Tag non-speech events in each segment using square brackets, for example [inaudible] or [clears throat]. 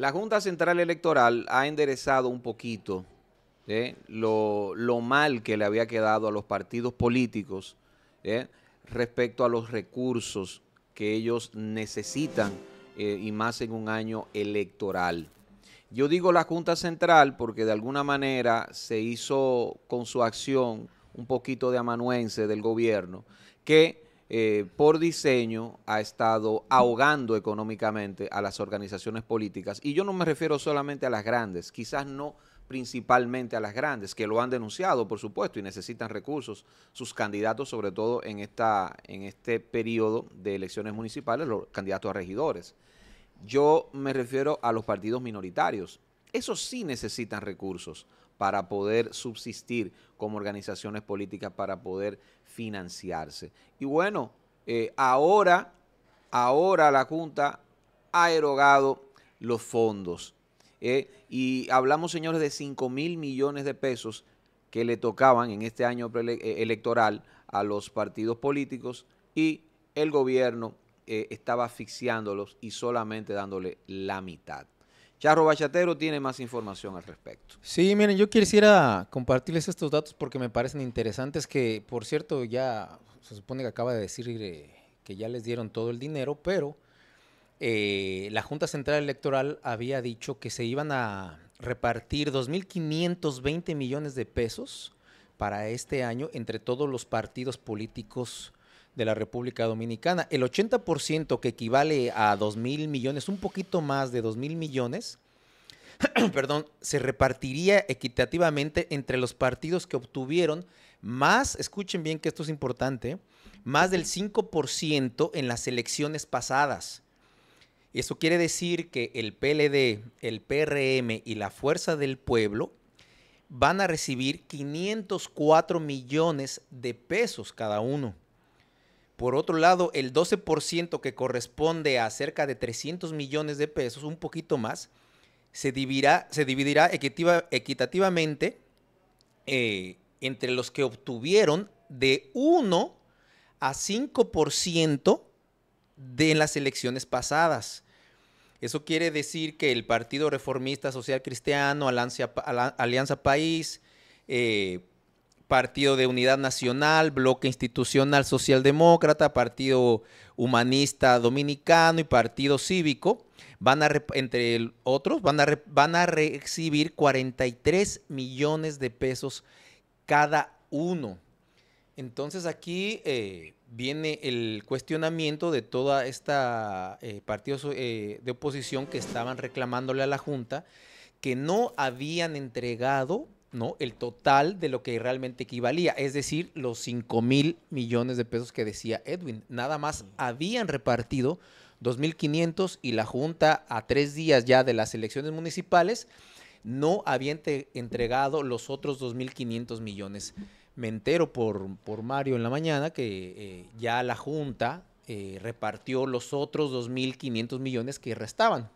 La Junta Central Electoral ha enderezado un poquito ¿eh? lo, mal que le había quedado a los partidos políticos ¿eh? respecto a los recursos que ellos necesitan eh, y más en un año electoral. Yo digo la Junta Central porque de alguna manera se hizo con su acción un poquito de amanuense del gobierno, que eh, por diseño ha estado ahogando económicamente a las organizaciones políticas. Y yo no me refiero solamente a las grandes, quizás no principalmente a las grandes, que lo han denunciado, por supuesto, y necesitan recursos, sus candidatos, sobre todo en, esta, en este periodo de elecciones municipales, los candidatos a regidores. Yo me refiero a los partidos minoritarios, esos sí necesitan recursos para poder subsistir como organizaciones políticas, para poder financiarse. Y bueno, eh, ahora, ahora la Junta ha erogado los fondos. Eh, y hablamos, señores, de 5 mil millones de pesos que le tocaban en este año eh, electoral a los partidos políticos y el gobierno estaba asfixiándolos y solamente dándole la mitad. Charro Bachatero tiene más información al respecto. Sí, miren, yo quisiera compartirles estos datos porque me parecen interesantes que, por cierto, ya se supone que acaba de decir eh, que ya les dieron todo el dinero, pero eh, la Junta Central Electoral había dicho que se iban a repartir 2.520 millones de pesos para este año entre todos los partidos políticos de la República Dominicana. El 80% que equivale a 2 mil millones, un poquito más de 2 mil millones, [clears throat] perdón, se repartiría equitativamente entre los partidos que obtuvieron más, escuchen bien que esto es importante, más del 5% en las elecciones pasadas. Eso quiere decir que el PLD, el PRM y la Fuerza del Pueblo van a recibir 504 millones de pesos cada uno. Por otro lado, el 12% que corresponde a cerca de 300 millones de pesos, un poquito más, se dividirá, equitativamente eh, entre los que obtuvieron de 1 a 5% de las elecciones pasadas. Eso quiere decir que el Partido Reformista Social Cristiano, Alianza, Alianza País, eh, Partido de Unidad Nacional, Bloque Institucional Socialdemócrata, Partido Humanista Dominicano y Partido Cívico van a, entre otros, van a, van a recibir 43 millones de pesos cada uno. Entonces aquí eh, viene el cuestionamiento de toda esta eh, eh, de oposición que estaban reclamándole a la Junta que no habían entregado ¿no? el total de lo que realmente equivalía, es decir, los 5 mil millones de pesos que decía Edwin. Nada más habían repartido 2.500 y la Junta a tres días ya de las elecciones municipales no habían entregado los otros 2.500 millones. Me entero por, por, Mario en la mañana que eh, ya la Junta eh, repartió los otros 2.500 millones que restaban.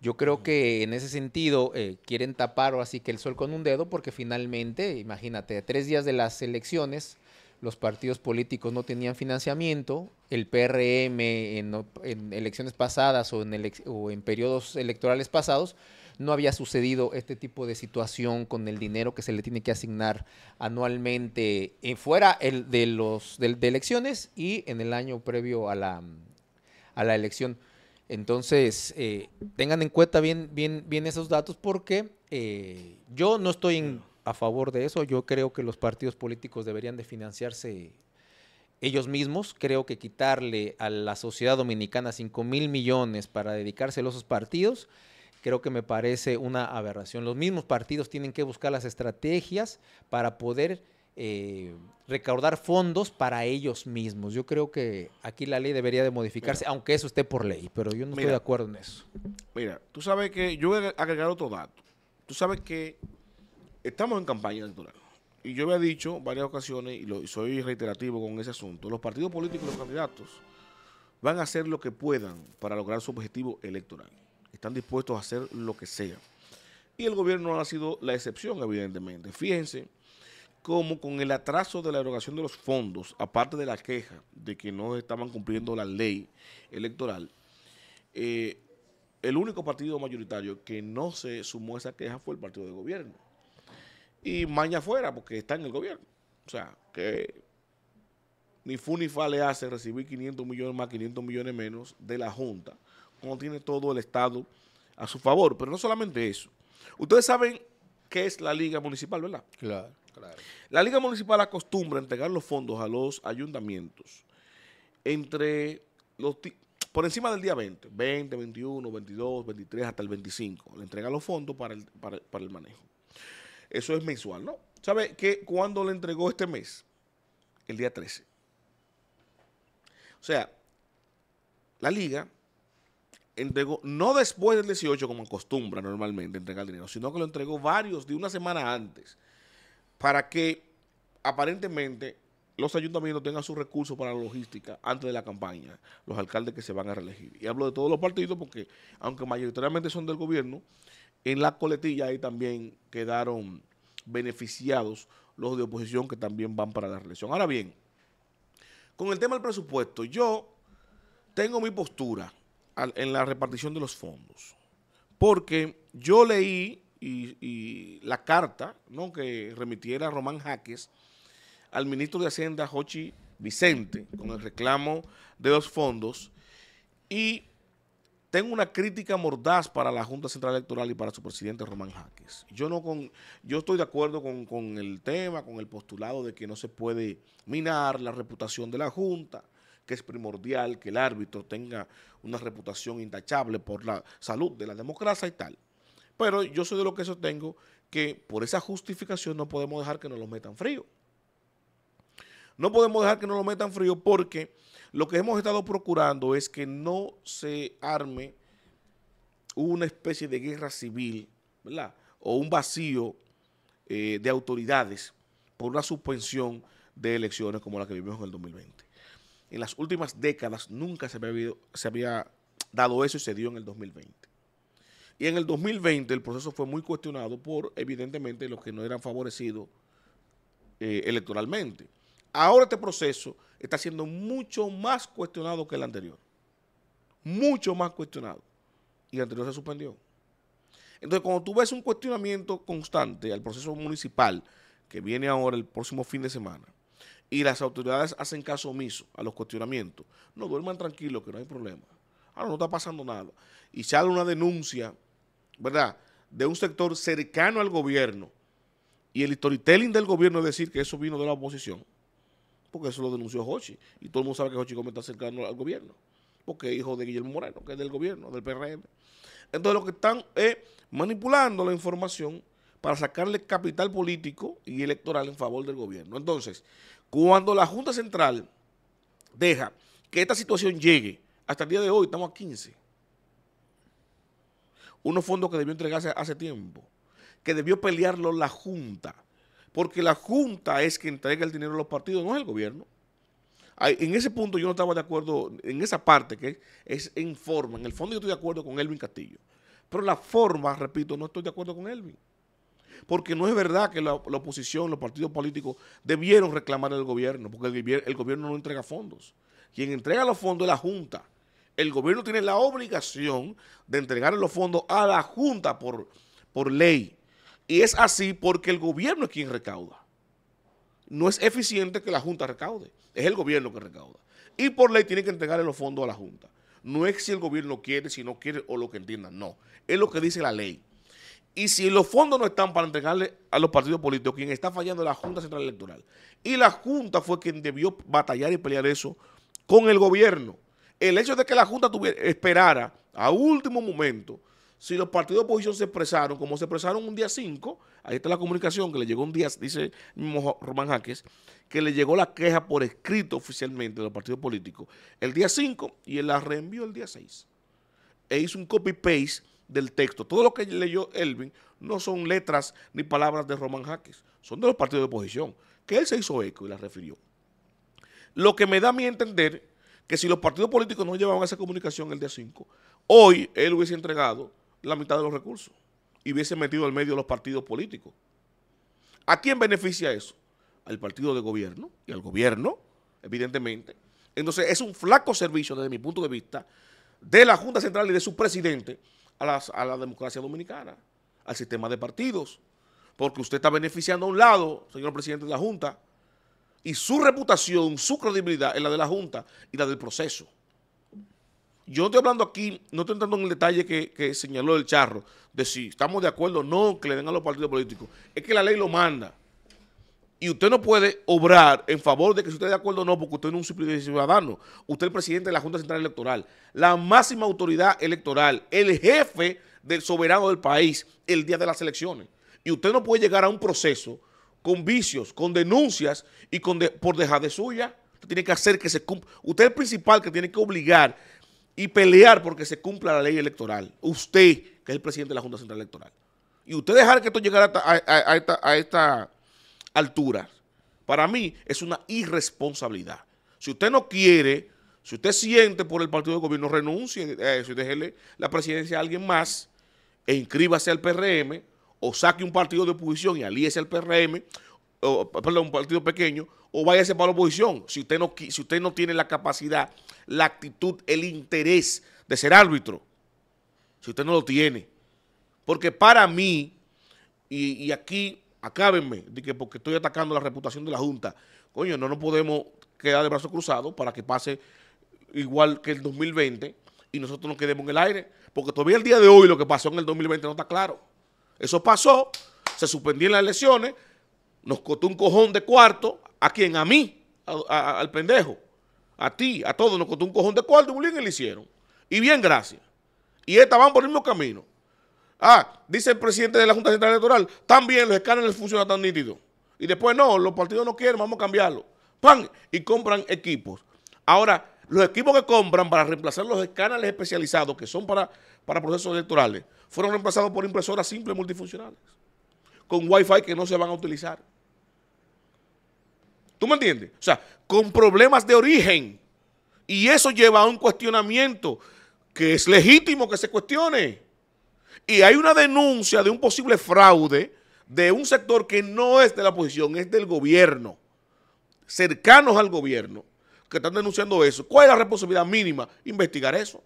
Yo creo que en ese sentido eh, quieren tapar o así que el sol con un dedo porque finalmente, imagínate, tres días de las elecciones, los partidos políticos no tenían financiamiento, el PRM en, elecciones pasadas o en, o en periodos electorales pasados no había sucedido este tipo de situación con el dinero que se le tiene que asignar anualmente eh, fuera el de los de, elecciones y en el año previo a la, a la elección. Entonces, eh, tengan en cuenta bien, bien, bien esos datos porque eh, yo no estoy a favor de eso. Yo creo que los partidos políticos deberían de financiarse ellos mismos. Creo que quitarle a la sociedad dominicana 5 mil millones para dedicarse a esos partidos, creo que me parece una aberración. Los mismos partidos tienen que buscar las estrategias para poder eh, recaudar fondos para ellos mismos. Yo creo que aquí la ley debería de modificarse, aunque eso esté por ley, pero yo no estoy de acuerdo en eso. Mira, tú sabes que yo voy a agregar otro dato. Tú sabes que estamos en campaña electoral. Y yo he dicho varias ocasiones, y, y soy reiterativo con ese asunto, los partidos políticos y los candidatos van a hacer lo que puedan para lograr su objetivo electoral. Están dispuestos a hacer lo que sea. Y el gobierno no ha sido la excepción, evidentemente. Fíjense como con el atraso de la erogación de los fondos, aparte de la queja de que no estaban cumpliendo la ley electoral, eh, el único partido mayoritario que no se sumó a esa queja fue el partido de gobierno. Y maña fuera, porque está en el gobierno. O sea, que ni fa le hace recibir 500 millones más, 500 millones menos de la Junta, como tiene todo el Estado a su favor. Pero no solamente eso. Ustedes saben qué es la Liga Municipal, ¿verdad? Claro. La Liga Municipal acostumbra entregar los fondos a los ayuntamientos entre los por encima del día 20, 20, 21, 22, 23, hasta el 25. Le entrega los fondos para el, el manejo. Eso es mensual, ¿no? ¿Sabe que cuando le entregó este mes? El día 13. O sea, la liga entregó, no después del 18 como acostumbra normalmente entregar dinero, sino que lo entregó varios de una semana antes para que aparentemente los ayuntamientos tengan sus recursos para la logística antes de la campaña, los alcaldes que se van a reelegir. Y hablo de todos los partidos porque, aunque mayoritariamente son del gobierno, en la coletilla ahí también quedaron beneficiados los de oposición que también van para la reelección. Ahora bien, con el tema del presupuesto, yo tengo mi postura en la repartición de los fondos, porque yo leí y, la carta ¿no? que remitiera Román Jaques al ministro de Hacienda, Jochi Vicente, con el reclamo de los fondos. Y tengo una crítica mordaz para la Junta Central Electoral y para su presidente Román Jaques. Yo no con, yo estoy de acuerdo con, con, el tema, con el postulado de que no se puede minar la reputación de la Junta, que es primordial que el árbitro tenga una reputación intachable por la salud de la democracia y tal. Pero yo soy de lo que sostengo que por esa justificación no podemos dejar que nos lo metan frío. No podemos dejar que nos lo metan frío porque lo que hemos estado procurando es que no se arme una especie de guerra civil, ¿verdad? O un vacío eh, de autoridades por una suspensión de elecciones como la que vivimos en el 2020. En las últimas décadas nunca se había, se había dado eso y se dio en el 2020. Y en el 2020 el proceso fue muy cuestionado por, evidentemente, los que no eran favorecidos eh, electoralmente. Ahora este proceso está siendo mucho más cuestionado que el anterior. Mucho más cuestionado. Y el anterior se suspendió. Entonces, cuando tú ves un cuestionamiento constante al proceso municipal que viene ahora el próximo fin de semana, y las autoridades hacen caso omiso a los cuestionamientos, no duerman tranquilos que no hay problema. Ahora no está pasando nada. Y sale una denuncia, ¿verdad?, de un sector cercano al gobierno. Y el storytelling del gobierno es decir que eso vino de la oposición. Porque eso lo denunció Hochi. Y todo el mundo sabe que Hochi Gómez está cercano al gobierno. Porque es hijo de Guillermo Moreno, que es del gobierno, del PRM. Entonces lo que están es manipulando la información para sacarle capital político y electoral en favor del gobierno. Entonces, cuando la Junta Central deja que esta situación llegue hasta el día de hoy estamos a 15. Unos fondos que debió entregarse hace tiempo, que debió pelearlo la Junta, porque la Junta es quien entrega el dinero a los partidos, no es el gobierno. En ese punto yo no estaba de acuerdo, en esa parte que es en forma, en el fondo yo estoy de acuerdo con Elvin Castillo, pero la forma, repito, no estoy de acuerdo con Elvin. Porque no es verdad que la, oposición, los partidos políticos debieron reclamar al gobierno, porque el, gobierno no entrega fondos. Quien entrega los fondos es la Junta el gobierno tiene la obligación de entregar los fondos a la Junta por, por ley. Y es así porque el gobierno es quien recauda. No es eficiente que la Junta recaude, es el gobierno que recauda. Y por ley tiene que entregarle los fondos a la Junta. No es si el gobierno quiere, si no quiere o lo que entienda. no. Es lo que dice la ley. Y si los fondos no están para entregarle a los partidos políticos, quien está fallando es la Junta Central Electoral. Y la Junta fue quien debió batallar y pelear eso con el gobierno el hecho de que la Junta esperara a último momento, si los partidos de oposición se expresaron, como se expresaron un día 5, ahí está la comunicación que le llegó un día, dice Román Jaques, que le llegó la queja por escrito oficialmente de los partidos políticos el día 5 y él la reenvió el día 6. E hizo un copy-paste del texto. Todo lo que leyó Elvin no son letras ni palabras de Román Jaques, son de los partidos de oposición, que él se hizo eco y la refirió. Lo que me da a mí entender que si los partidos políticos no llevaban esa comunicación el día 5, hoy él hubiese entregado la mitad de los recursos y hubiese metido al medio los partidos políticos. ¿A quién beneficia eso? Al partido de gobierno y al gobierno, evidentemente. Entonces es un flaco servicio desde mi punto de vista de la Junta Central y de su presidente a la democracia dominicana, al sistema de partidos. Porque usted está beneficiando a un lado, señor presidente de la Junta, y su reputación, su credibilidad es la de la Junta y la del proceso. Yo no estoy hablando aquí, no estoy entrando en el detalle que, señaló el charro, de si estamos de acuerdo o no que le den a los partidos políticos. Es que la ley lo manda. Y usted no puede obrar en favor de que si usted está de acuerdo o no, porque usted no es un ciudadano. Usted es el presidente de la Junta Central Electoral, la máxima autoridad electoral, el jefe del soberano del país el día de las elecciones. Y usted no puede llegar a un proceso con vicios, con denuncias y con por dejar de suya. Usted tiene que hacer que se cumpla. Usted es el principal que tiene que obligar y pelear porque se cumpla la ley electoral. Usted, que es el presidente de la Junta Central Electoral. Y usted dejar que esto llegara a, esta, altura, para mí es una irresponsabilidad. Si usted no quiere, si usted siente por el partido de gobierno, renuncie a eh, eso déjele la presidencia a alguien más e inscríbase al PRM o saque un partido de oposición y alíese al PRM, o, perdón, un partido pequeño, o váyase para la oposición si usted, no, si usted no tiene la capacidad, la actitud, el interés de ser árbitro. Si usted no lo tiene. Porque para mí, y, aquí, acábenme, de que porque estoy atacando la reputación de la Junta, coño, no nos podemos quedar de brazos cruzados para que pase igual que el 2020 y nosotros nos quedemos en el aire. Porque todavía el día de hoy lo que pasó en el 2020 no está claro. Eso pasó, se suspendieron las elecciones, nos costó un cojón de cuarto, ¿a quién? A mí, al pendejo, a ti, a todos, nos costó un cojón de cuarto y muy bien le hicieron. Y bien, gracias. Y esta por el mismo camino. Ah, dice el presidente de la Junta Central Electoral, también los escáneres funcionan tan nítidos. Y después, no, los partidos no quieren, vamos a cambiarlo. pan Y compran equipos. Ahora, los equipos que compran para reemplazar los escáneres especializados que son para, para procesos electorales fueron reemplazados por impresoras simples multifuncionales con wifi que no se van a utilizar. ¿Tú me entiendes? O sea, con problemas de origen. Y eso lleva a un cuestionamiento que es legítimo que se cuestione. Y hay una denuncia de un posible fraude de un sector que no es de la oposición, es del gobierno, cercanos al gobierno, que están denunciando eso. ¿Cuál es la responsabilidad mínima? Investigar eso.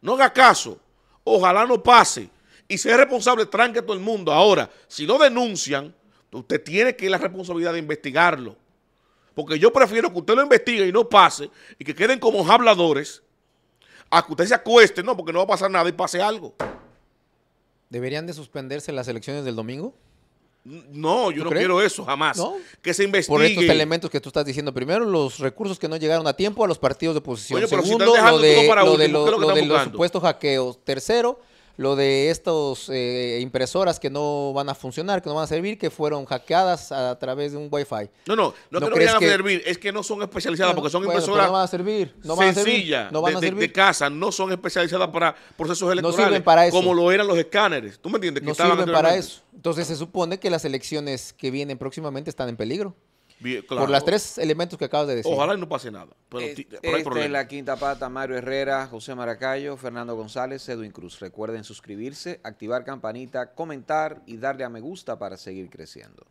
No haga caso. Ojalá no pase. Y sea responsable, tranque todo el mundo. Ahora, si no denuncian, usted tiene que la responsabilidad de investigarlo. Porque yo prefiero que usted lo investigue y no pase y que queden como habladores a que usted se acueste, no, porque no va a pasar nada y pase algo. ¿Deberían de suspenderse las elecciones del domingo? No, yo no quiero eso jamás. Que se investigue. Por estos elementos que tú estás diciendo. Primero, los recursos que no llegaron a tiempo a los partidos de oposición. Segundo, lo de, lo de los supuestos hackeos. Tercero, lo de estas eh, impresoras que no van a funcionar, que no van a servir, que fueron hackeadas a través de un Wi-Fi. No, no, no, ¿No creo que van a servir, es que no son especializadas porque son impresoras a servir, no sencillas, de, casa, no son especializadas para procesos electorales, como lo eran los escáneres, ¿tú me entiendes? Que no sirven para eso. Entonces se supone que las elecciones que vienen próximamente están en peligro. Por los tres elementos que acabas de decir. Ojalá y no pase nada. este, este la quinta pata, Mario Herrera, José Maracayo, Fernando González, Edwin Cruz. Recuerden suscribirse, activar campanita, comentar y darle a me gusta para seguir creciendo.